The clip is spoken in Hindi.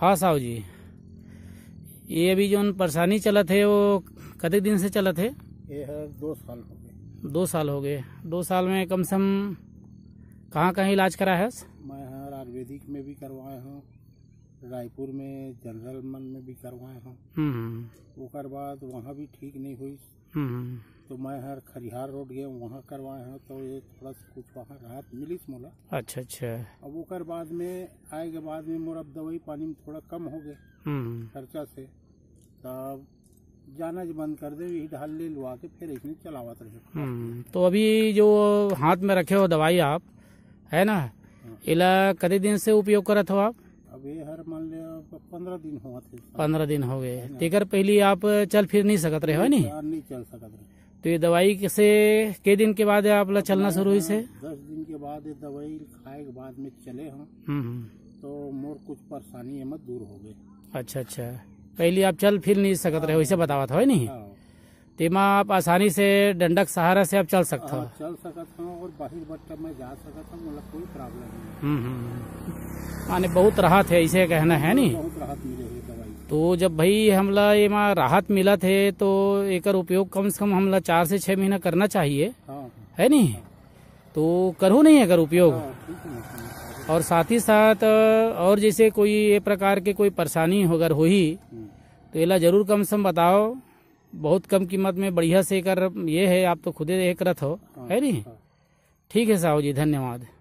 हाँ साहु जी ये अभी जो परेशानी चला थे वो कते दिन से चला थे ये है दो साल हो गए दो साल हो गए दो साल में कम से कम कहाँ कहाँ इलाज करा है मैं आयुर्वेदिक में भी करवाया हूँ रायपुर में जनरल मन में भी करवाए हम हम्म, हम्म। ओकर बाद वहाँ भी ठीक नहीं हुई हम्म, तो मैं हर खरिहार रोड गया वहाँ करवाए हैं तो ये थोड़ा सा कुछ वहाँ राहत मिली मोला अच्छा अच्छा अब ओकर बाद में आए के बाद में मोर अब दवाई पानी में थोड़ा कम हो गए खर्चा से तब जाना जी बंद कर दे यही ढाल ले लुआ के फिर इसने चलावा रहे तो अभी जो हाथ में रखे हो दवाई आप है ना हाँ। इला कते दिन से उपयोग करत हो आप पंद्रह दिन हो गए तेकर हाँ। पहले आप चल फिर नहीं सकते रहे हो नहीं नहीं चल सकते तो ये दवाई से के दिन के बाद आप ला चलना शुरू हुई से हाँ, दस दिन के बाद ये दवाई खाए के बाद में चले हम हम्म, हम्म। तो मोर कुछ परेशानी मत दूर हो गए अच्छा अच्छा पहले आप चल फिर नहीं सकते रहे हाँ। हो इसे बतावा था नहीं तेमा तो आप आसानी से डंडक सहारा से आप चल सकते हो हाँ, चल सकता हूँ और बाहर बट्टा मैं जा सकता हूँ मतलब कोई प्रॉब्लम नहीं हम्म, हम्म, हम्म। माने बहुत राहत है इसे कहना है नहीं बहुत राहत मिले दवाई तो जब भाई हमला ये माँ राहत मिला थे तो एक उपयोग कम से कम हमला चार से छह महीना करना चाहिए हाँ, हाँ। है नी तो करो नहीं अगर उपयोग और साथ ही साथ और जैसे कोई ये प्रकार के कोई परेशानी अगर हो ही तो इला जरूर कम से कम बताओ बहुत कम कीमत में बढ़िया से कर ये है आप तो खुद एक रथ हो हाँ, है नहीं हाँ। ठीक है साहू जी धन्यवाद